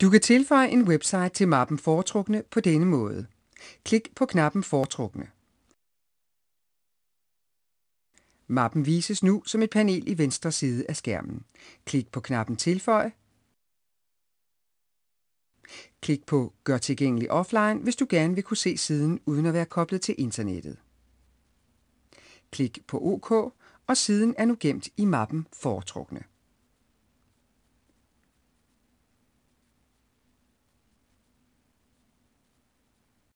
Du kan tilføje en website til mappen Foretrukne på denne måde. Klik på knappen Foretrukne. Mappen vises nu som et panel i venstre side af skærmen. Klik på knappen Tilføj. Klik på Gør tilgængelig offline, hvis du gerne vil kunne se siden uden at være koblet til internettet. Klik på OK, og siden er nu gemt i mappen Foretrukne.